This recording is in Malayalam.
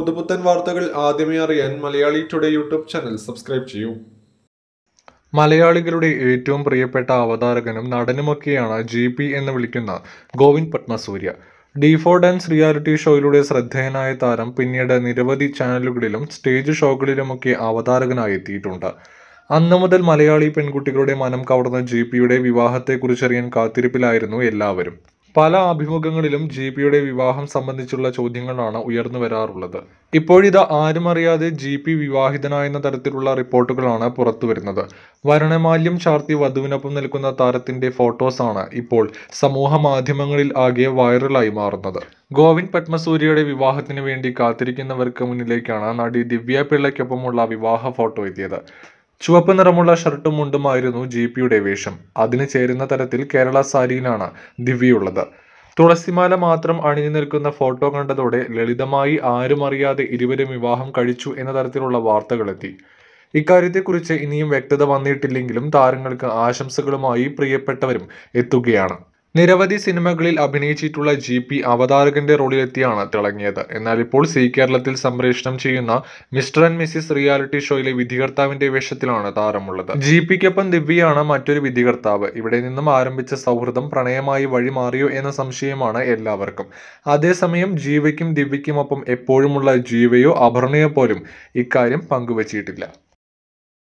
പുതുപുത്തൻ വാർത്തകൾ ആദ്യമേ അറിയാൻ Malayali today YouTube channel subscribe ചെയ്യൂ മലയാളികളുടെ ഏറ്റവും പ്രിയപ്പെട്ട അവതാരകനും നടനുമൊക്കെയാണ് ജി പി എന്ന് വിളിക്കുന്ന Govind Padmasoorya D four dance reality ഷോയിലൂടെ ശ്രദ്ധേയനായ താരം പിന്നീട് നിരവധി ചാനലുകളിലും സ്റ്റേജ് ഷോകളിലുമൊക്കെ അവതാരകനായി എത്തിയിട്ടുണ്ട് അന്നു മുതൽ മലയാളി പെൺകുട്ടികളുടെ മനം കവർന്ന ജി പിയുടെ വിവാഹത്തെക്കുറിച്ചറിയാൻ കാത്തിരിപ്പിലായിരുന്നു എല്ലാവരും പല അഭിമുഖങ്ങളിലും ജി പിയുടെ വിവാഹം സംബന്ധിച്ചുള്ള ചോദ്യങ്ങളാണ് ഉയർന്നു വരാറുള്ളത് ഇപ്പോഴിത് ആരും അറിയാതെ ജി പി വിവാഹിതനായെന്ന തരത്തിലുള്ള റിപ്പോർട്ടുകളാണ് പുറത്തു വരുന്നത് വരണമാല്യം ചാർത്തി വധുവിനൊപ്പം നിൽക്കുന്ന താരത്തിന്റെ ഫോട്ടോസാണ് ഇപ്പോൾ സമൂഹ മാധ്യമങ്ങളിൽ ആകെ വൈറലായി മാറുന്നത് ഗോവിന്ദ് പത്മസൂര്യയുടെ വിവാഹത്തിന് വേണ്ടി കാത്തിരിക്കുന്നവർക്ക് മുന്നിലേക്കാണ് നടി ദിവ്യ പിള്ളയ്ക്കൊപ്പമുള്ള വിവാഹ ഫോട്ടോ എത്തിയത് ചുവപ്പ് നിറമുള്ള ഷർട്ടും മുണ്ടുമായിരുന്നു ജി പിയുടെ വേഷം അതിന് ചേരുന്ന തരത്തിൽ കേരള സാരിയിലാണ് ദിവ്യയുള്ളത് തുളസിമാല മാത്രം അണിഞ്ഞു നിൽക്കുന്ന ഫോട്ടോ കണ്ടതോടെ ലളിതമായി ആരും അറിയാതെ ഇരുവരും വിവാഹം കഴിച്ചു എന്ന തരത്തിലുള്ള വാർത്തകളെത്തി ഇക്കാര്യത്തെക്കുറിച്ച് ഇനിയും വ്യക്തത വന്നിട്ടില്ലെങ്കിലും താരങ്ങൾക്ക് ആശംസകളുമായി പ്രിയപ്പെട്ടവരും എത്തുകയാണ് നിരവധി സിനിമകളിൽ അഭിനയിച്ചിട്ടുള്ള ജി പി അവതാരകന്റെ റോളിലെത്തിയാണ് തിളങ്ങിയത് എന്നാൽ ഇപ്പോൾ സി കേരളത്തിൽ സംപ്രേഷണം ചെയ്യുന്ന മിസ്റ്റർ ആൻഡ് മിസ്സിസ് റിയാലിറ്റി ഷോയിലെ വിധികർത്താവിന്റെ വേഷത്തിലാണ് താരമുള്ളത് ജി പിക്കൊപ്പം ദിവ്യയാണ് മറ്റൊരു വിധികർത്താവ് ഇവിടെ നിന്നും ആരംഭിച്ച സൗഹൃദം പ്രണയമായി വഴിമാറിയോ എന്ന സംശയമാണ് എല്ലാവർക്കും അതേസമയം ജീവയ്ക്കും ദിവ്യയ്ക്കുമൊപ്പം എപ്പോഴുമുള്ള ജീവയോ അപർണയോ പോലും ഇക്കാര്യം പങ്കുവച്ചിട്ടില്ല